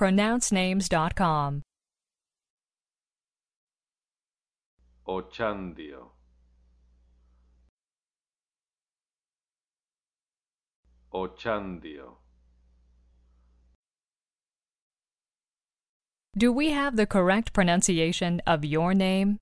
pronouncenames.com. Ochandio. Ochandio. Do we have the correct pronunciation of your name?